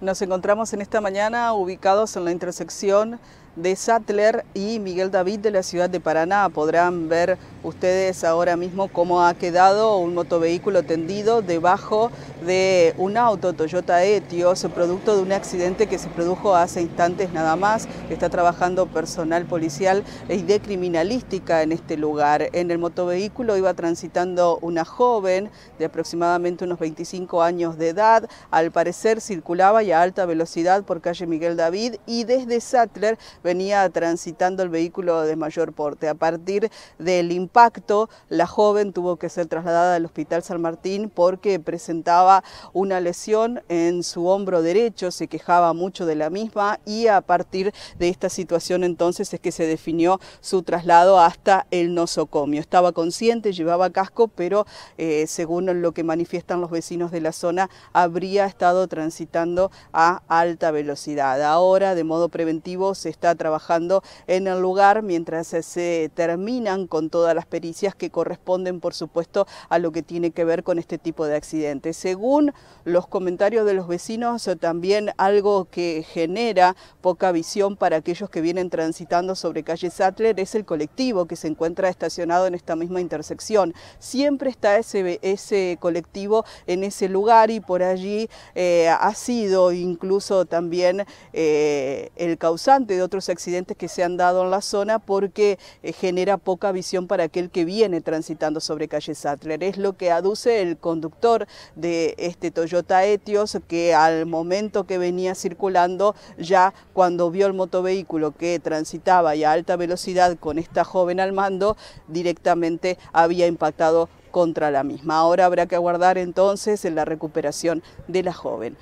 Nos encontramos en esta mañana ubicados en la intersección de Sattler y Miguel David de la ciudad de Paraná. Podrán ver ustedes ahora mismo cómo ha quedado un motovehículo tendido debajo de un auto Toyota Etios, producto de un accidente que se produjo hace instantes nada más. Está trabajando personal policial y e de criminalística en este lugar. En el motovehículo iba transitando una joven de aproximadamente unos 25 años de edad. Al parecer circulaba y a alta velocidad por calle Miguel David y desde Sattler venía transitando el vehículo de mayor porte. A partir del impacto, la joven tuvo que ser trasladada al Hospital San Martín porque presentaba una lesión en su hombro derecho, se quejaba mucho de la misma y a partir de esta situación entonces es que se definió su traslado hasta el nosocomio. Estaba consciente, llevaba casco, pero eh, según lo que manifiestan los vecinos de la zona, habría estado transitando a alta velocidad. Ahora, de modo preventivo, se está trabajando en el lugar mientras se terminan con todas las pericias que corresponden, por supuesto, a lo que tiene que ver con este tipo de accidentes. Según los comentarios de los vecinos, también algo que genera poca visión para aquellos que vienen transitando sobre calle Sattler es el colectivo que se encuentra estacionado en esta misma intersección. Siempre está ese, colectivo en ese lugar y por allí eh, ha sido incluso también eh, el causante de otros accidentes que se han dado en la zona porque eh, genera poca visión para aquel que viene transitando sobre calle Sattler. Es lo que aduce el conductor de este Toyota Etios que al momento que venía circulando ya cuando vio el motovehículo que transitaba y a alta velocidad con esta joven al mando directamente había impactado contra la misma. Ahora habrá que aguardar entonces en la recuperación de la joven.